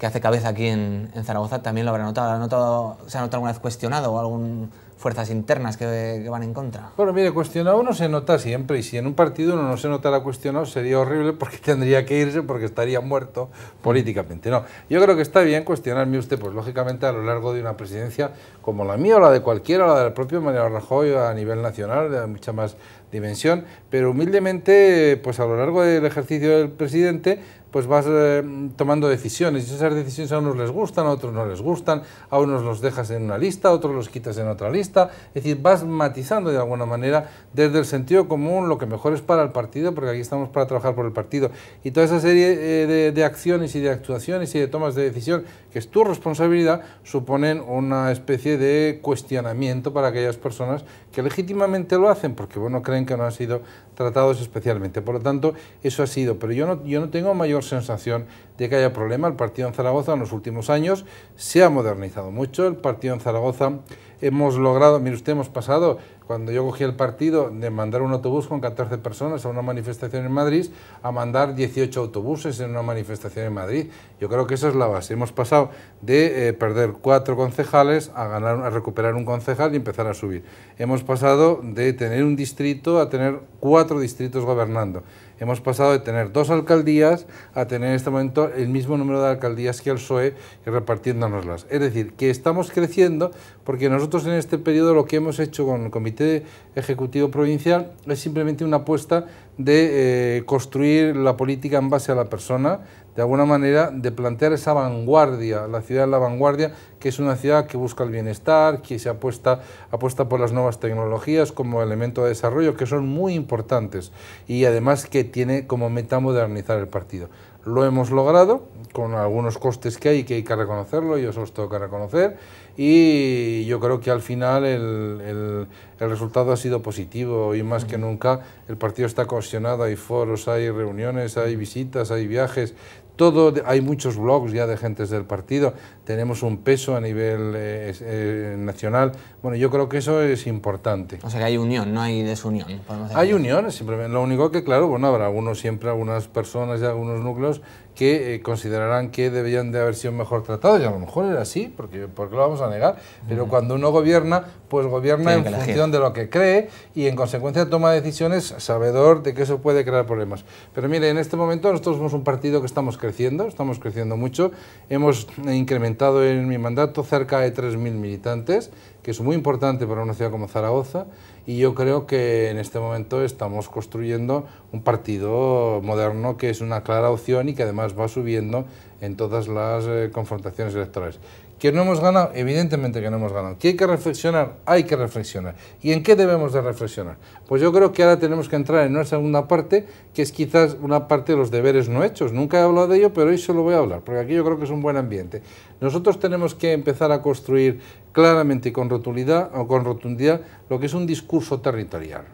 que hace cabeza aquí en, Zaragoza, también lo habrá notado. ¿Se ha notado alguna vez cuestionado o algún fuerzas internas que, van en contra? Bueno, mire, cuestionado uno se nota siempre y si en un partido uno no se notara cuestionado sería horrible porque tendría que irse porque estaría muerto políticamente. No, yo creo que está bien cuestionarme usted, pues lógicamente a lo largo de una presidencia como la mía o la de cualquiera, o la del propio Manuel Rajoy a nivel nacional, de mucha más dimensión, pero humildemente, pues a lo largo del ejercicio del presidente pues vas eh, tomando decisiones y esas decisiones a unos les gustan, a otros no les gustan, a unos los dejas en una lista, a otros los quitas en otra lista, es decir, vas matizando de alguna manera desde el sentido común lo que mejor es para el partido, porque aquí estamos para trabajar por el partido, y toda esa serie eh, de, acciones y de actuaciones y de tomas de decisión que es tu responsabilidad, suponen una especie de cuestionamiento para aquellas personas que legítimamente lo hacen, porque bueno, creen que no han sido tratados especialmente, por lo tanto, eso ha sido, pero yo yo no tengo mayor sensación de que haya problema. El partido en Zaragoza en los últimos años se ha modernizado mucho. El partido en Zaragoza hemos logrado, mire usted, hemos pasado, cuando yo cogí el partido, de mandar un autobús con 14 personas a una manifestación en Madrid, a mandar 18 autobuses en una manifestación en Madrid. Yo creo que esa es la base. Hemos pasado de eh, perder cuatro concejales a, ganar, a recuperar un concejal y empezar a subir. Hemos pasado de tener un distrito a tener cuatro distritos gobernando. Hemos pasado de tener dos alcaldías a tener en este momento el mismo número de alcaldías que el PSOE y repartiéndonoslas. Es decir, que estamos creciendo porque nosotros en este periodo lo que hemos hecho con el Comité Ejecutivo Provincial es simplemente una apuesta de eh, construir la política en base a la persona, de alguna manera, de plantear esa vanguardia, la ciudad de la vanguardia, que es una ciudad que busca el bienestar, que se apuesta, apuesta por las nuevas tecnologías como elemento de desarrollo, que son muy importantes, y además que tiene como meta modernizar el partido. Lo hemos logrado, con algunos costes que hay, que hay que reconocerlo, yo solo os tengo que reconocer, y yo creo que al final el, resultado ha sido positivo, y más que nunca el partido está cohesionado, hay foros, hay reuniones, hay visitas, hay viajes, todo, hay muchos blogs ya de gentes del partido, tenemos un peso a nivel eh, eh, nacional. Bueno, yo creo que eso es importante. O sea que hay unión, no hay desunión. Hay unión, simplemente. Lo único que, claro, bueno, habrá algunos siempre, algunas personas y algunos núcleos que eh, considerarán que deberían de haber sido mejor tratados, y a lo mejor era así, porque, porque lo vamos a negar, pero cuando uno gobierna, pues gobierna en función de lo que cree y en consecuencia toma decisiones sabedor de que eso puede crear problemas. Pero mire, en este momento nosotros somos un partido que estamos creciendo, estamos creciendo mucho, hemos incrementado en mi mandato cerca de 3.000 militantes, que es muy importante para una ciudad como Zaragoza y yo creo que en este momento estamos construyendo un partido moderno que es una clara opción y que además va subiendo en todas las eh, confrontaciones electorales. ¿Que no hemos ganado? Evidentemente que no hemos ganado. ¿Que hay que reflexionar? Hay que reflexionar. ¿Y en qué debemos de reflexionar? Pues yo creo que ahora tenemos que entrar en una segunda parte, que es quizás una parte de los deberes no hechos. Nunca he hablado de ello, pero hoy se lo voy a hablar, porque aquí yo creo que es un buen ambiente. Nosotros tenemos que empezar a construir claramente y con rotundidad, o con rotundidad lo que es un discurso territorial.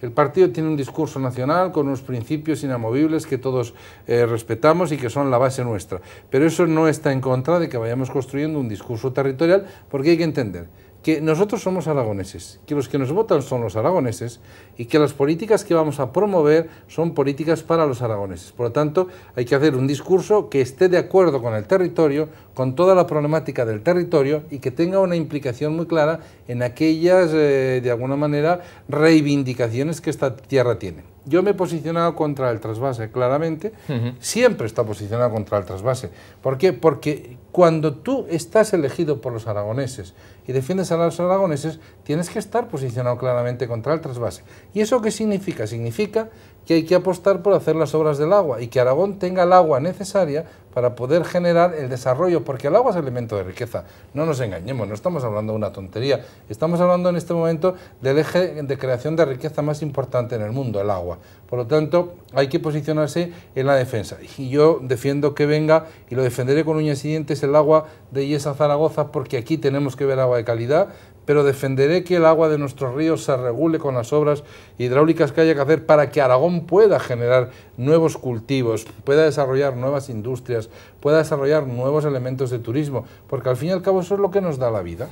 El partido tiene un discurso nacional con unos principios inamovibles que todos eh, respetamos y que son la base nuestra. Pero eso no está en contra de que vayamos construyendo un discurso territorial porque hay que entender que nosotros somos aragoneses, que los que nos votan son los aragoneses y que las políticas que vamos a promover son políticas para los aragoneses. Por lo tanto, hay que hacer un discurso que esté de acuerdo con el territorio, con toda la problemática del territorio y que tenga una implicación muy clara en aquellas, eh, de alguna manera, reivindicaciones que esta tierra tiene. Yo me he posicionado contra el trasvase, claramente. Siempre está posicionado contra el trasvase. ¿Por qué? Porque cuando tú estás elegido por los aragoneses y defiendes a los aragoneses, tienes que estar posicionado claramente contra el trasvase. ¿Y eso qué significa? Significa que hay que apostar por hacer las obras del agua y que Aragón tenga el agua necesaria para poder generar el desarrollo, porque el agua es elemento de riqueza. No nos engañemos, no estamos hablando de una tontería, estamos hablando en este momento del eje de creación de riqueza más importante en el mundo, el agua. Por lo tanto, hay que posicionarse en la defensa. Y yo defiendo que venga, y lo defenderé con uñas y dientes, el agua de Iesa Zaragoza, porque aquí tenemos que ver agua de calidad, pero defenderé que el agua de nuestros ríos se regule con las obras hidráulicas que haya que hacer para que Aragón pueda generar nuevos cultivos, pueda desarrollar nuevas industrias, pueda desarrollar nuevos elementos de turismo, porque al fin y al cabo eso es lo que nos da la vida.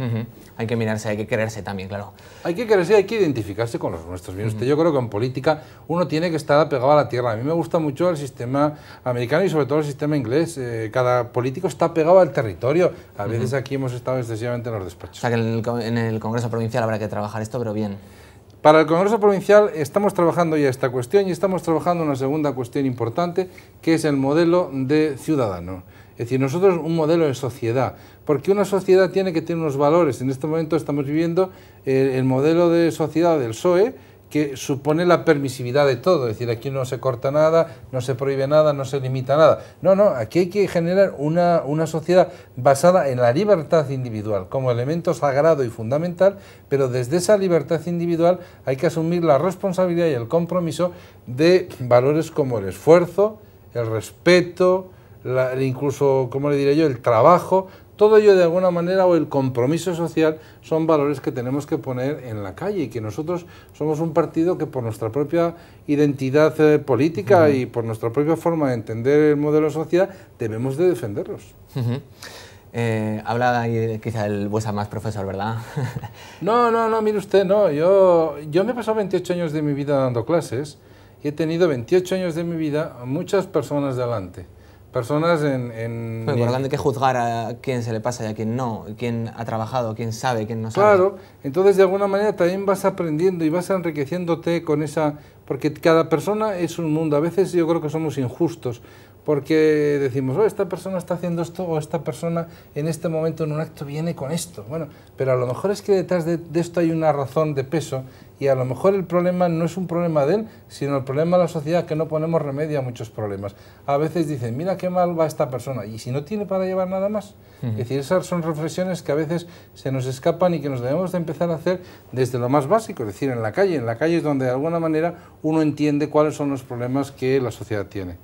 Hay que mirarse, hay que quererse también, claro. Hay que quererse, hay que identificarse con los nuestros. Bien, yo creo que en política uno tiene que estar apegado a la tierra. A mí me gusta mucho el sistema americano y sobre todo el sistema inglés. Eh, cada político está pegado al territorio. A veces aquí hemos estado excesivamente en los despachos. O sea, que en el el Congreso Provincial habrá que trabajar esto, pero bien. Para el Congreso Provincial estamos trabajando ya esta cuestión y estamos trabajando una segunda cuestión importante, que es el modelo de ciudadano. Es decir, nosotros un modelo de sociedad, porque una sociedad tiene que tener unos valores. En este momento estamos viviendo el, modelo de sociedad del PSOE, que supone la permisividad de todo, es decir, aquí no se corta nada, no se prohíbe nada, no se limita nada. No, no, aquí hay que generar una, sociedad basada en la libertad individual como elemento sagrado y fundamental, pero desde esa libertad individual hay que asumir la responsabilidad y el compromiso de valores como el esfuerzo, el respeto, la, incluso, ¿cómo le diré yo?, el trabajo, todo ello de alguna manera o el compromiso social son valores que tenemos que poner en la calle y que nosotros somos un partido que por nuestra propia identidad eh, política y por nuestra propia forma de entender el modelo social debemos de defenderlos. Eh, habla eh, quizá el vuesa más profesor, ¿verdad? no, no, no, mire usted, no. Yo, yo me he pasado 28 años de mi vida dando clases y he tenido 28 años de mi vida muchas personas delante personas en... en que juzgar a quién se le pasa y a quién no, quién ha trabajado, quién sabe, quién no sabe. Claro, entonces de alguna manera también vas aprendiendo y vas enriqueciéndote con esa... Porque cada persona es un mundo. A veces yo creo que somos injustos porque decimos, oh, esta persona está haciendo esto o esta persona en este momento en un acto viene con esto. Bueno, pero a lo mejor es que detrás de, esto hay una razón de peso y a lo mejor el problema no es un problema de él, sino el problema de la sociedad que no ponemos remedio a muchos problemas. A veces dicen, mira qué mal va esta persona y si no tiene para llevar nada más. Es decir, esas son reflexiones que a veces se nos escapan y que nos debemos de empezar a hacer desde lo más básico, es decir, en la calle. En la calle es donde de alguna manera uno entiende cuáles son los problemas que la sociedad tiene.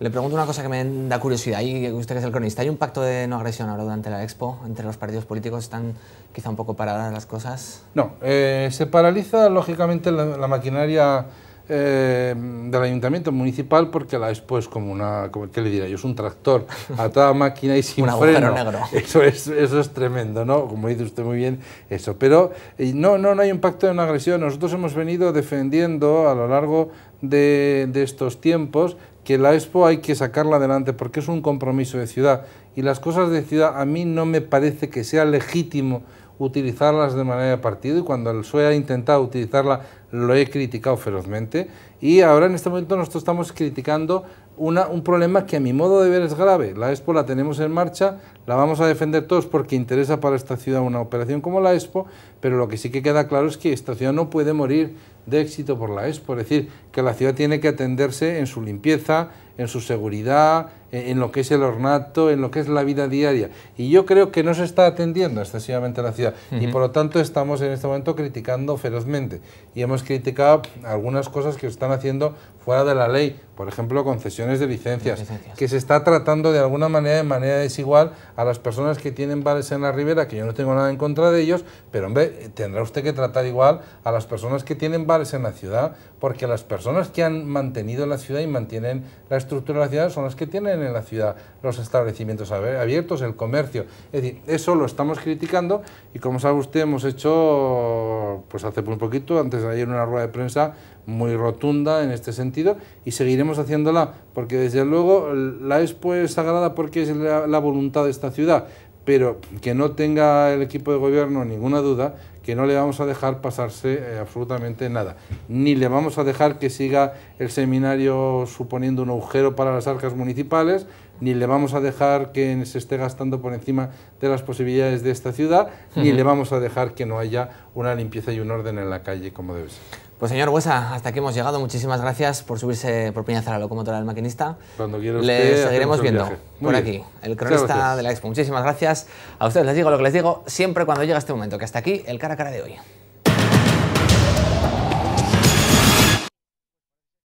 Le pregunto una cosa que me da curiosidad y usted que es el cronista. ¿Hay un pacto de no agresión ahora durante la Expo entre los partidos políticos? ¿Están quizá un poco paradas las cosas? No, eh, se paraliza lógicamente la, maquinaria eh, del ayuntamiento municipal porque la Expo es como una, ¿qué le diría yo? Es un tractor a toda máquina y sin un freno. negro. Eso es, eso es tremendo, ¿no? Como dice usted muy bien, eso. Pero eh, no, no, no hay un pacto de no agresión. Nosotros hemos venido defendiendo a lo largo de estos tiempos que la Expo hay que sacarla adelante porque es un compromiso de ciudad y las cosas de ciudad a mí no me parece que sea legítimo utilizarlas de manera de partido y cuando el PSOE ha intentado utilizarla lo he criticado ferozmente y ahora en este momento nosotros estamos criticando una, un problema que a mi modo de ver es grave. La Expo la tenemos en marcha, la vamos a defender todos porque interesa para esta ciudad una operación como la Expo, pero lo que sí que queda claro es que esta ciudad no puede morir de éxito por la Expo, es decir, que la ciudad tiene que atenderse en su limpieza, en su seguridad, e, en, lo que es el ornato, en lo que es la vida diaria. Y yo creo que no se está atendiendo excesivamente la ciudad y por lo tanto estamos en este momento criticando ferozmente y hemos criticaba algunas cosas que están haciendo fuera de la ley, por ejemplo, concesiones de licencias, que se está tratando de alguna manera de manera desigual a las personas que tienen bares en la ribera, que yo no tengo nada en contra de ellos, pero hombre, tendrá usted que tratar igual a las personas que tienen bares en la ciudad, porque las personas que han mantenido la ciudad y mantienen la estructura de la ciudad son las que tienen en la ciudad los establecimientos abiertos, el comercio. Es decir, eso lo estamos criticando y como sabe usted hemos hecho, pues hace un poquito, antes de ayer una rueda de prensa, muy rotunda en este sentido y seguiremos haciéndola porque desde luego la es es sagrada porque es la, voluntad de esta ciudad, pero que no tenga el equipo de gobierno ninguna duda que no le vamos a dejar pasarse eh, absolutamente nada, ni le vamos a dejar que siga el seminario suponiendo un agujero para las arcas municipales, ni le vamos a dejar que se esté gastando por encima de las posibilidades de esta ciudad, ni le vamos a dejar que no haya una limpieza y un orden en la calle como debe ser. Pues señor Huesa, hasta aquí hemos llegado. Muchísimas gracias por subirse por piñazar a la locomotora del maquinista. Cuando quiera usted, Le seguiremos viendo por aquí, el cronista de la Expo. Muchísimas gracias. A ustedes les digo lo que les digo siempre cuando llega este momento, que hasta aquí el cara a cara de hoy.